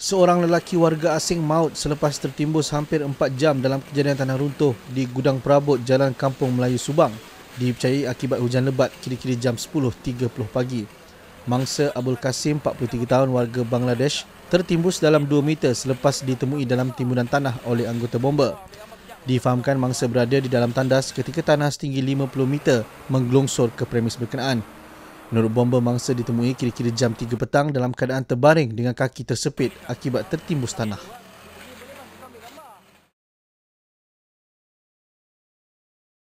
Seorang lelaki warga asing maut selepas tertimbus hampir 4 jam dalam kejadian tanah runtuh di Gudang Perabot Jalan Kampung Melayu Subang dipercayai akibat hujan lebat kira-kira jam 10.30 pagi. Mangsa Abdul Kasim, 43 tahun warga Bangladesh, tertimbus dalam 2 meter selepas ditemui dalam timbunan tanah oleh anggota bomba. Difahamkan mangsa berada di dalam tandas ketika tanah setinggi 50 meter menggelongsor ke premis berkenaan. Menurut bomber mangsa ditemui kira-kira jam 3 petang dalam keadaan terbaring dengan kaki tersepit akibat tertimbus tanah.